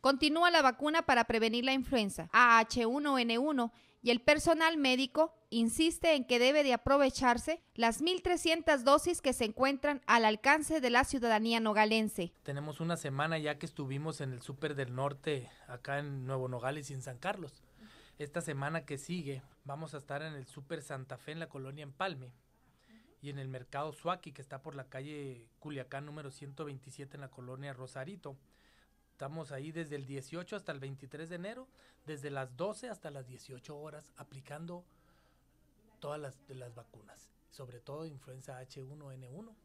Continúa la vacuna para prevenir la influenza AH1N1 y el personal médico insiste en que debe de aprovecharse las 1.300 dosis que se encuentran al alcance de la ciudadanía nogalense. Tenemos una semana ya que estuvimos en el Súper del Norte, acá en Nuevo Nogales y en San Carlos. Esta semana que sigue vamos a estar en el Súper Santa Fe en la colonia Empalme y en el mercado Suaki que está por la calle Culiacán número 127 en la colonia Rosarito. Estamos ahí desde el 18 hasta el 23 de enero, desde las 12 hasta las 18 horas, aplicando todas las, las vacunas, sobre todo influenza H1N1,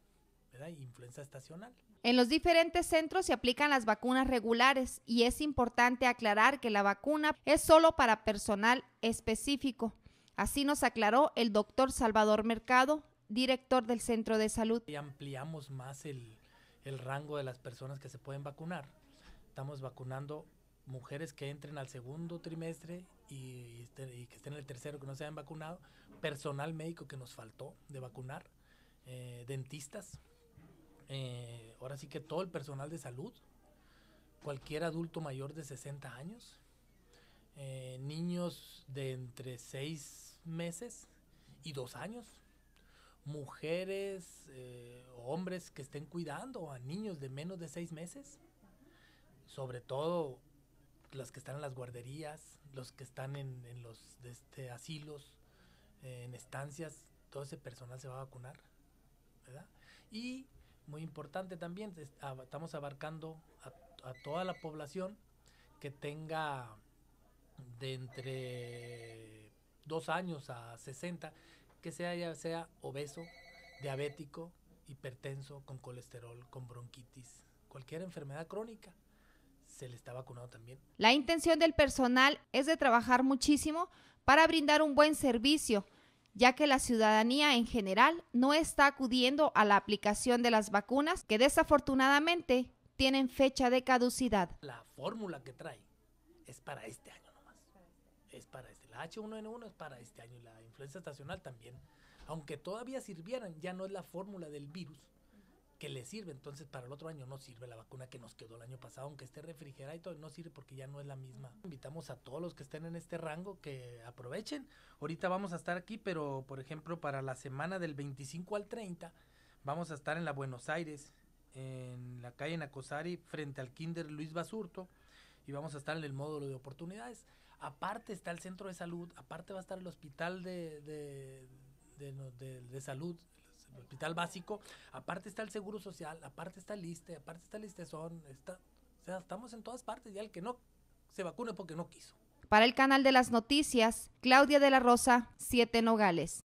¿verdad? influenza estacional. En los diferentes centros se aplican las vacunas regulares y es importante aclarar que la vacuna es solo para personal específico. Así nos aclaró el doctor Salvador Mercado, director del Centro de Salud. Y ampliamos más el, el rango de las personas que se pueden vacunar estamos vacunando mujeres que entren al segundo trimestre este, y, que estén en el tercero que no se hayan vacunado, personal médico que nos faltó de vacunar, eh, dentistas, eh, ahora sí que todo el personal de salud, cualquier adulto mayor de 60 años, eh, niños de entre 6 meses y 2 años, mujeres, hombres que estén cuidando a niños de menos de 6 meses sobre todo las que están en las guarderías, los que están en, los este, asilos, en estancias, todo ese personal se va a vacunar, ¿verdad? Y muy importante también, estamos abarcando a, toda la población que tenga de entre dos años a 60, que sea ya sea obeso, diabético, hipertenso, con colesterol, con bronquitis, cualquier enfermedad crónica él está vacunado también. La intención del personal es de trabajar muchísimo para brindar un buen servicio, ya que la ciudadanía en general no está acudiendo a la aplicación de las vacunas que desafortunadamente tienen fecha de caducidad. La fórmula que trae es para este año nomás. Es para este. La H1N1 es para este año y la influenza estacional también. Aunque todavía sirvieran, ya no es la fórmula del virus que le sirve. Entonces, para el otro año no sirve la vacuna que nos quedó el año pasado, aunque esté refrigerada y todo, no sirve porque ya no es la misma. Invitamos a todos los que estén en este rango que aprovechen. Ahorita vamos a estar aquí, pero por ejemplo, para la semana del 25 al 30, vamos a estar en la Buenos Aires, en la calle Nacosari, frente al Kinder Luis Basurto, y vamos a estar en el módulo de oportunidades. Aparte está el centro de salud, aparte va a estar el hospital de, de de, de, de, salud hospital básico, aparte está el seguro social, aparte está el ISTE, aparte está el ISTESON, está, o sea, estamos en todas partes y el que no se vacune porque no quiso. Para el canal de las noticias, Claudia de la Rosa, Siete Nogales.